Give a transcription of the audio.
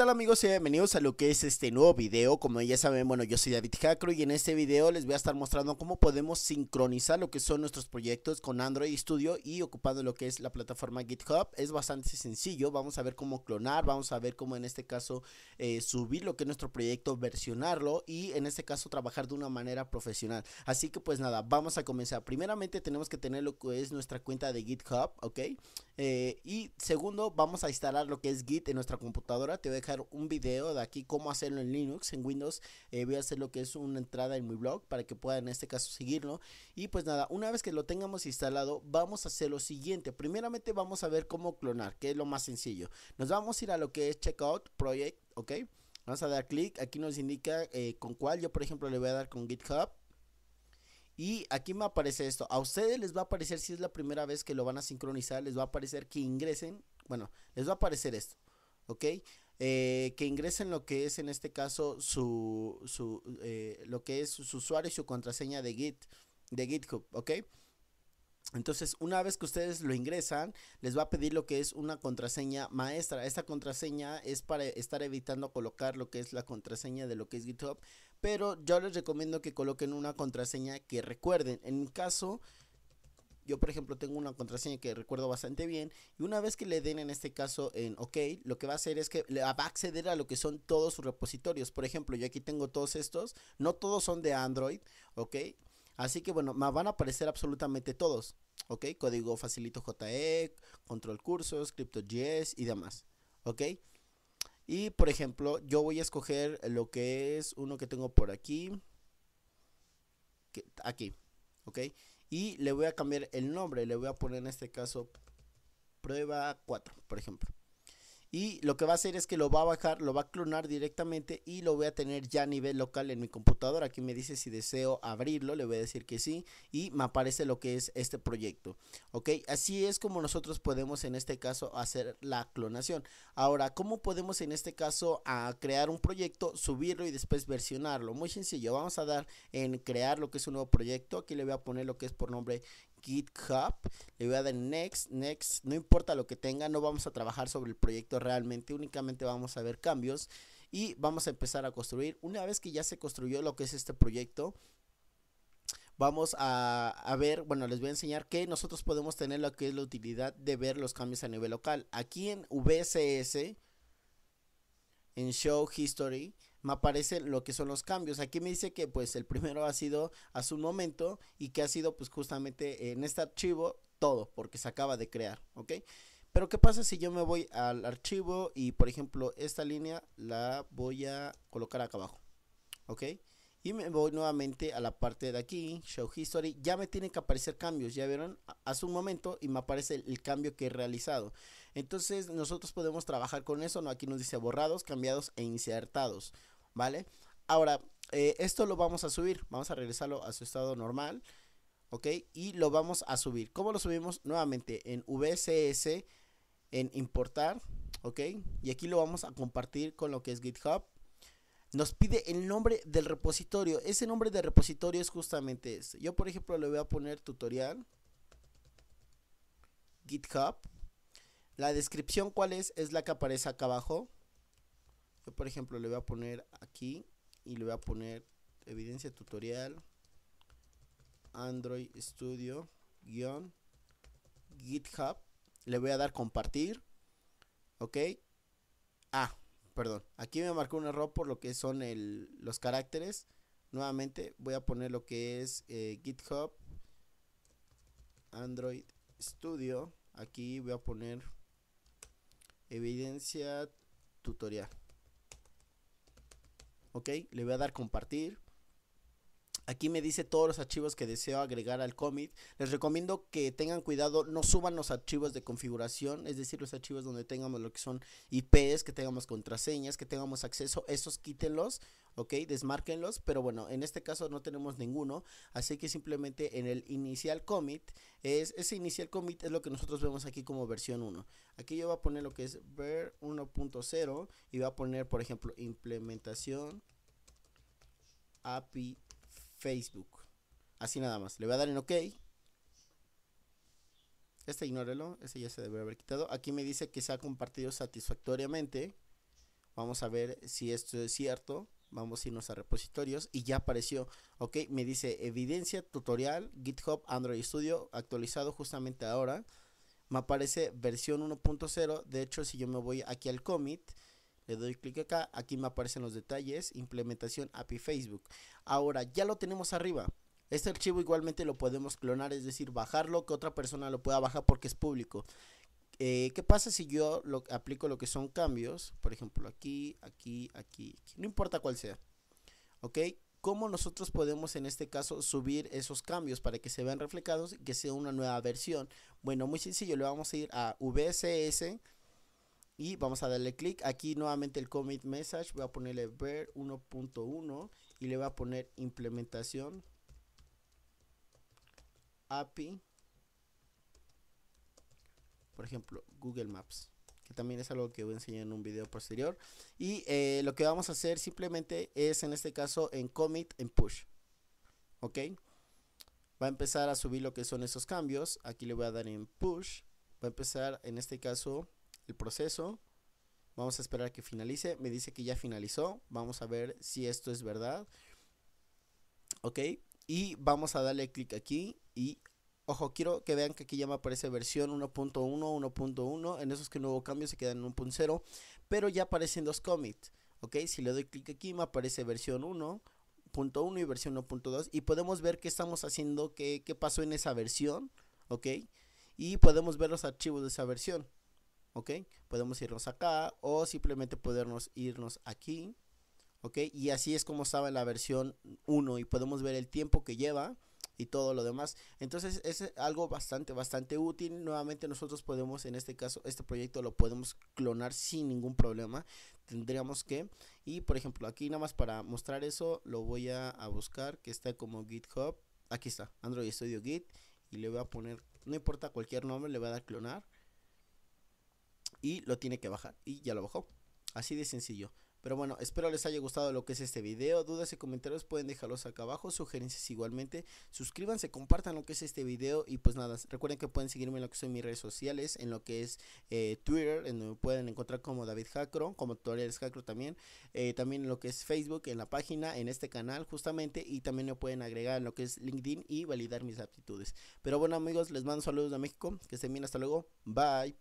tal amigos? Bienvenidos a lo que es este nuevo video. Como ya saben, bueno, yo soy David Jacro y en este video les voy a estar mostrando cómo podemos sincronizar lo que son nuestros proyectos con Android Studio y ocupando lo que es la plataforma GitHub. Es bastante sencillo, vamos a ver cómo clonar, vamos a ver cómo en este caso eh, subir lo que es nuestro proyecto, versionarlo y en este caso trabajar de una manera profesional. Así que pues nada, vamos a comenzar. Primeramente tenemos que tener lo que es nuestra cuenta de GitHub, ¿ok? Eh, y segundo, vamos a instalar lo que es Git en nuestra computadora. Te voy a dejar un video de aquí cómo hacerlo en Linux, en Windows. Eh, voy a hacer lo que es una entrada en mi blog para que puedan en este caso seguirlo. Y pues nada, una vez que lo tengamos instalado, vamos a hacer lo siguiente. Primeramente vamos a ver cómo clonar, que es lo más sencillo. Nos vamos a ir a lo que es Checkout Project, ¿ok? Vamos a dar clic, aquí nos indica eh, con cuál. Yo por ejemplo le voy a dar con GitHub. Y aquí me aparece esto. A ustedes les va a aparecer, si es la primera vez que lo van a sincronizar, les va a aparecer que ingresen. Bueno, les va a aparecer esto. ¿Ok? Eh, que ingresen lo que es en este caso su, eh, lo que es su usuario y su contraseña de Git, de GitHub, ¿ok? Entonces, una vez que ustedes lo ingresan, les va a pedir lo que es una contraseña maestra. Esta contraseña es para estar evitando colocar lo que es la contraseña de lo que es GitHub, pero yo les recomiendo que coloquen una contraseña que recuerden. En mi caso, yo, por ejemplo, tengo una contraseña que recuerdo bastante bien. Y una vez que le den en este caso en OK, lo que va a hacer es que va a acceder a lo que son todos sus repositorios. Por ejemplo, yo aquí tengo todos estos. No todos son de Android, ¿ok? Así que bueno, me van a aparecer absolutamente todos. ¿Ok? Código facilito JE, control cursos, CryptoJS y demás. ¿Ok? Y por ejemplo, yo voy a escoger lo que es uno que tengo por aquí. aquí. ¿Ok? y le voy a cambiar el nombre, le voy a poner en este caso prueba 4, por ejemplo. Y lo que va a hacer es que lo va a bajar, lo va a clonar directamente y lo voy a tener ya a nivel local en mi computadora. Aquí me dice si deseo abrirlo, le voy a decir que sí y me aparece lo que es este proyecto. Ok, así es como nosotros podemos en este caso hacer la clonación. Ahora, ¿cómo podemos en este caso a crear un proyecto, subirlo y después versionarlo? Muy sencillo, vamos a dar en crear lo que es un nuevo proyecto. Aquí le voy a poner lo que es por nombre GitHub, le voy a dar next, next, no importa lo que tenga, no vamos a trabajar sobre el proyecto realmente, únicamente vamos a ver cambios y vamos a empezar a construir. Una vez que ya se construyó lo que es este proyecto, vamos a, ver, bueno, les voy a enseñar que nosotros podemos tener lo que es la utilidad de ver los cambios a nivel local. Aquí en VSS en Show History me aparece lo que son los cambios. Aquí me dice que pues el primero ha sido a su momento y que ha sido pues justamente en este archivo todo, porque se acaba de crear, ¿ok? Pero ¿qué pasa si yo me voy al archivo y por ejemplo esta línea la voy a colocar acá abajo, ¿ok? Y me voy nuevamente a la parte de aquí, Show History. Ya me tienen que aparecer cambios, ya vieron, hace un momento y me aparece el, cambio que he realizado. Entonces nosotros podemos trabajar con eso, ¿no? Aquí nos dice borrados, cambiados e insertados, ¿vale? Ahora, eh, esto lo vamos a subir, vamos a regresarlo a su estado normal, ¿ok? Y lo vamos a subir. ¿Cómo lo subimos? Nuevamente en VCS, en importar, ¿ok? Y aquí lo vamos a compartir con lo que es GitHub nos pide el nombre del repositorio. Ese nombre de repositorio es justamente este. Yo, por ejemplo, le voy a poner tutorial. GitHub. La descripción, ¿cuál es? Es la que aparece acá abajo. Yo, por ejemplo, le voy a poner aquí y le voy a poner evidencia tutorial. Android Studio guión GitHub. Le voy a dar compartir. ¿Ok? Ah, perdón, aquí me marcó un error por lo que son los caracteres. Nuevamente voy a poner lo que es eh, GitHub Android Studio. Aquí voy a poner evidencia tutorial. Ok, le voy a dar compartir. Aquí me dice todos los archivos que deseo agregar al commit. Les recomiendo que tengan cuidado, no suban los archivos de configuración, es decir, los archivos donde tengamos lo que son IPs, que tengamos contraseñas, que tengamos acceso, esos quítenlos, ok, desmárquenlos, pero bueno, en este caso no tenemos ninguno, así que simplemente en el inicial commit, es, ese inicial commit es lo que nosotros vemos aquí como versión 1. Aquí yo voy a poner lo que es ver 1.0 y voy a poner, por ejemplo, implementación API Facebook. Así nada más. Le voy a dar en OK. Este ignórelo. ese ya se debe haber quitado. Aquí me dice que se ha compartido satisfactoriamente. Vamos a ver si esto es cierto. Vamos a irnos a repositorios. Y ya apareció. Ok, me dice evidencia, tutorial, GitHub, Android Studio, actualizado justamente ahora. Me aparece versión 1.0. De hecho, si yo me voy aquí al commit le doy clic acá, aquí me aparecen los detalles, implementación API Facebook. Ahora, ya lo tenemos arriba. Este archivo igualmente lo podemos clonar, es decir, bajarlo, que otra persona lo pueda bajar porque es público. Eh, ¿Qué pasa si yo lo, aplico lo que son cambios? Por ejemplo, aquí, aquí, aquí, no importa cuál sea. ¿Ok? ¿Cómo nosotros podemos en este caso subir esos cambios para que se vean reflejados y que sea una nueva versión? Bueno, muy sencillo, le vamos a ir a VSS y vamos a darle clic aquí nuevamente el commit message voy a ponerle ver 1.1 y le voy a poner implementación API por ejemplo Google Maps que también es algo que voy a enseñar en un video posterior y eh, lo que vamos a hacer simplemente es en este caso en commit en push ok va a empezar a subir lo que son esos cambios aquí le voy a dar en push va a empezar en este caso proceso. Vamos a esperar que finalice. Me dice que ya finalizó. Vamos a ver si esto es verdad. Ok. Y vamos a darle clic aquí. Y ojo, quiero que vean que aquí ya me aparece versión 1.1, 1.1. En esos que no hubo cambios se quedan en 1.0. Pero ya aparecen dos commits. Ok. Si le doy clic aquí me aparece versión 1.1 y versión 1.2 y podemos ver qué estamos haciendo, qué, qué pasó en esa versión, ok, y podemos ver los archivos de esa versión. ¿ok? Podemos irnos acá o simplemente podernos irnos aquí, ¿ok? Y así es como estaba la versión 1 y podemos ver el tiempo que lleva y todo lo demás. Entonces es algo bastante, bastante útil. Nuevamente nosotros podemos, en este caso, este proyecto lo podemos clonar sin ningún problema. Tendríamos que, y por ejemplo, aquí nada más para mostrar eso, lo voy a, a buscar, que está como GitHub. Aquí está, Android Studio Git. Y le voy a poner, no importa cualquier nombre, le voy a dar clonar y lo tiene que bajar y ya lo bajó. Así de sencillo. Pero bueno, espero les haya gustado lo que es este video. Dudas y comentarios pueden dejarlos acá abajo. Sugerencias igualmente. Suscríbanse, compartan lo que es este video. Y pues nada, recuerden que pueden seguirme en lo que son mis redes sociales. En lo que es eh, Twitter, en donde me pueden encontrar como David Jacro, como Tutoriales Jacro también. Eh, también en lo que es Facebook, en la página, en este canal justamente. Y también me pueden agregar en lo que es LinkedIn y validar mis aptitudes. Pero bueno amigos, les mando saludos de México. Que estén bien, hasta luego. Bye.